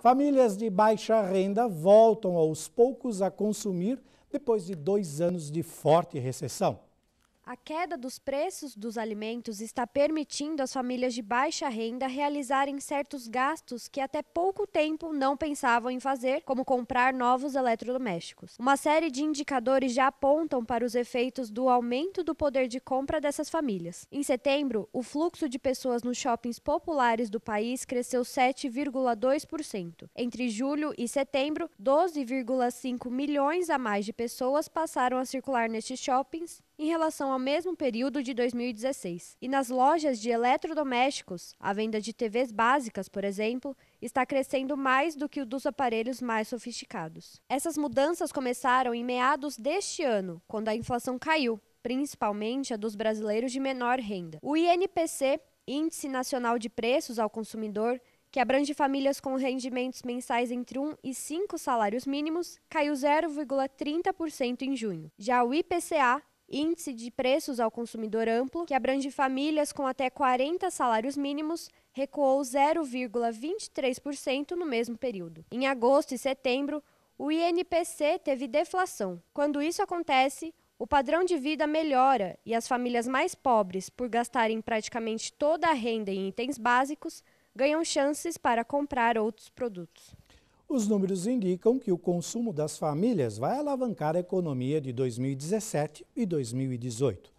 Famílias de baixa renda voltam aos poucos a consumir depois de dois anos de forte recessão. A queda dos preços dos alimentos está permitindo às famílias de baixa renda realizarem certos gastos que até pouco tempo não pensavam em fazer, como comprar novos eletrodomésticos. Uma série de indicadores já apontam para os efeitos do aumento do poder de compra dessas famílias. Em setembro, o fluxo de pessoas nos shoppings populares do país cresceu 7,2%. Entre julho e setembro, 12,5 milhões a mais de pessoas passaram a circular nestes shoppings em relação ao mesmo período de 2016. E nas lojas de eletrodomésticos, a venda de TVs básicas, por exemplo, está crescendo mais do que o dos aparelhos mais sofisticados. Essas mudanças começaram em meados deste ano, quando a inflação caiu, principalmente a dos brasileiros de menor renda. O INPC, Índice Nacional de Preços ao Consumidor, que abrange famílias com rendimentos mensais entre 1 e 5 salários mínimos, caiu 0,30% em junho. Já o IPCA, índice de preços ao consumidor amplo, que abrange famílias com até 40 salários mínimos, recuou 0,23% no mesmo período. Em agosto e setembro, o INPC teve deflação. Quando isso acontece, o padrão de vida melhora e as famílias mais pobres, por gastarem praticamente toda a renda em itens básicos, ganham chances para comprar outros produtos. Os números indicam que o consumo das famílias vai alavancar a economia de 2017 e 2018.